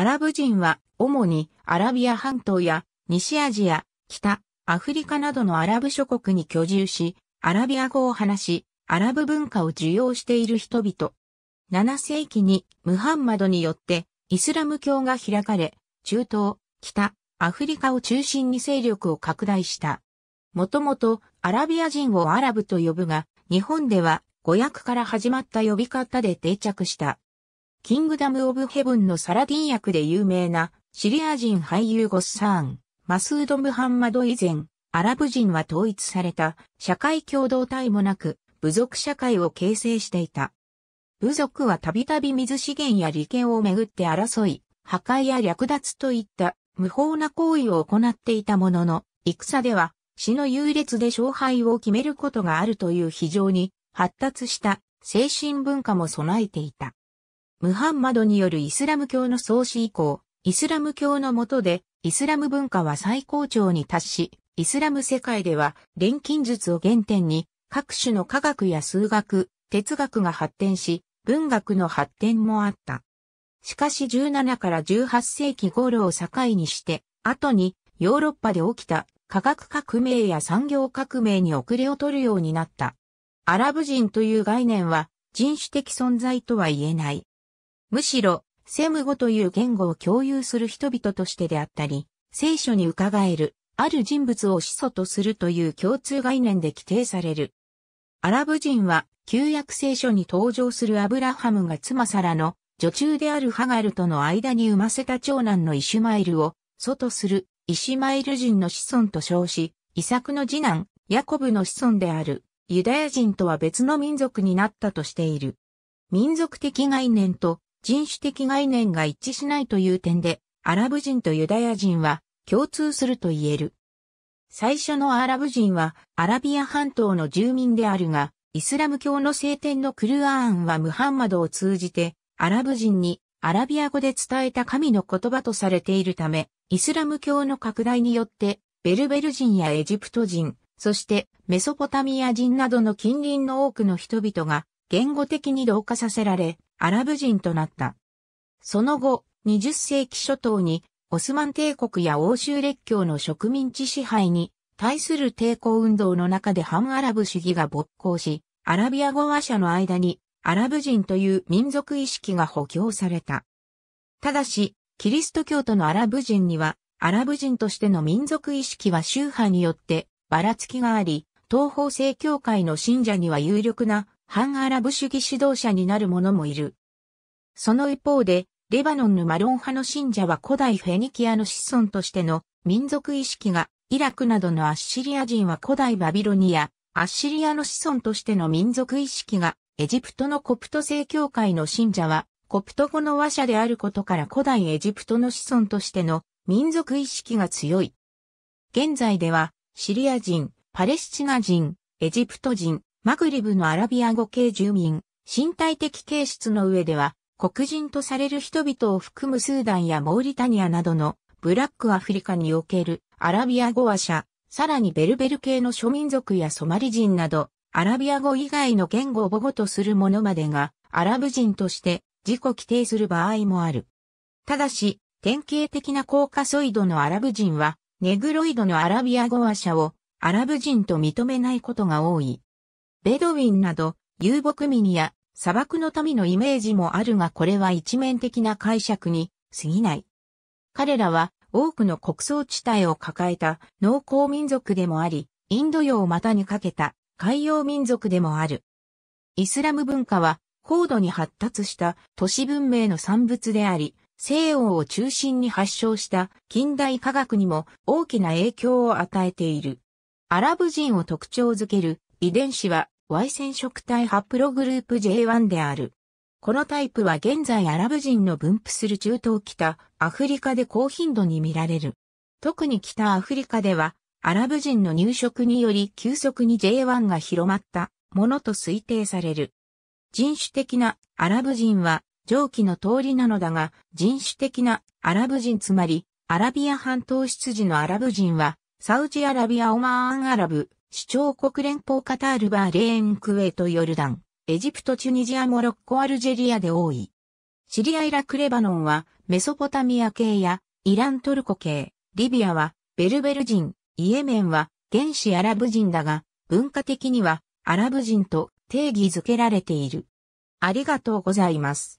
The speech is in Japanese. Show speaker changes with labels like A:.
A: アラブ人は主にアラビア半島や西アジア、北、アフリカなどのアラブ諸国に居住し、アラビア語を話し、アラブ文化を受容している人々。7世紀にムハンマドによってイスラム教が開かれ、中東、北、アフリカを中心に勢力を拡大した。もともとアラビア人をアラブと呼ぶが、日本では語訳から始まった呼び方で定着した。キングダム・オブ・ヘブンのサラディン役で有名なシリア人俳優ゴッサーン、マスード・ムハンマド以前、アラブ人は統一された社会共同体もなく、部族社会を形成していた。部族はたびたび水資源や利権をめぐって争い、破壊や略奪といった無法な行為を行っていたものの、戦では死の優劣で勝敗を決めることがあるという非常に発達した精神文化も備えていた。ムハンマドによるイスラム教の創始以降、イスラム教の下で、イスラム文化は最高潮に達し、イスラム世界では錬金術を原点に、各種の科学や数学、哲学が発展し、文学の発展もあった。しかし17から18世紀頃を境にして、後にヨーロッパで起きた科学革命や産業革命に遅れを取るようになった。アラブ人という概念は人種的存在とは言えない。むしろ、セム語という言語を共有する人々としてであったり、聖書に伺える、ある人物を始祖とするという共通概念で規定される。アラブ人は、旧約聖書に登場するアブラハムが妻サラの、女中であるハガルとの間に生ませた長男のイシュマイルを、祖とする、イシュマイル人の子孫と称し、イサクの次男、ヤコブの子孫である、ユダヤ人とは別の民族になったとしている。民族的概念と人種的概念が一致しないという点で、アラブ人とユダヤ人は共通すると言える。最初のアラブ人はアラビア半島の住民であるが、イスラム教の聖典のクルアーンはムハンマドを通じてアラブ人にアラビア語で伝えた神の言葉とされているため、イスラム教の拡大によってベルベル人やエジプト人、そしてメソポタミア人などの近隣の多くの人々が言語的に同化させられ、アラブ人となった。その後、20世紀初頭に、オスマン帝国や欧州列強の植民地支配に対する抵抗運動の中で反アラブ主義が勃興し、アラビア語話者の間にアラブ人という民族意識が補強された。ただし、キリスト教徒のアラブ人には、アラブ人としての民族意識は宗派によってばらつきがあり、東方正教会の信者には有力な反アラブ主義指導者になる者もいる。その一方で、レバノンのマロン派の信者は古代フェニキアの子孫としての民族意識が、イラクなどのアッシリア人は古代バビロニア、アッシリアの子孫としての民族意識が、エジプトのコプト正教会の信者は、コプト語の話者であることから古代エジプトの子孫としての民族意識が強い。現在では、シリア人、パレスチナ人、エジプト人、マグリブのアラビア語系住民、身体的形質の上では、黒人とされる人々を含むスーダンやモーリタニアなどのブラックアフリカにおけるアラビア語話者、さらにベルベル系の諸民族やソマリ人など、アラビア語以外の言語を母語とする者までが、アラブ人として自己規定する場合もある。ただし、典型的なコーカソイドのアラブ人は、ネグロイドのアラビア語話者をアラブ人と認めないことが多い。ベドウィンなど遊牧民や砂漠の民のイメージもあるがこれは一面的な解釈に過ぎない。彼らは多くの国葬地帯を抱えた農耕民族でもあり、インド洋を股にかけた海洋民族でもある。イスラム文化は高度に発達した都市文明の産物であり、西欧を中心に発祥した近代科学にも大きな影響を与えている。アラブ人を特徴づける遺伝子は Y 染色体ハプログループ J1 である。このタイプは現在アラブ人の分布する中東北アフリカで高頻度に見られる。特に北アフリカではアラブ人の入植により急速に J1 が広まったものと推定される。人種的なアラブ人は上記の通りなのだが人種的なアラブ人つまりアラビア半島出自のアラブ人はサウジアラビアオマーンアラブ、主張国連邦カタールバーレーンクウェートヨルダン、エジプトチュニジアモロッコアルジェリアで多い。シリアイラクレバノンはメソポタミア系やイラントルコ系、リビアはベルベル人、イエメンは原始アラブ人だが文化的にはアラブ人と定義づけられている。ありがとうございます。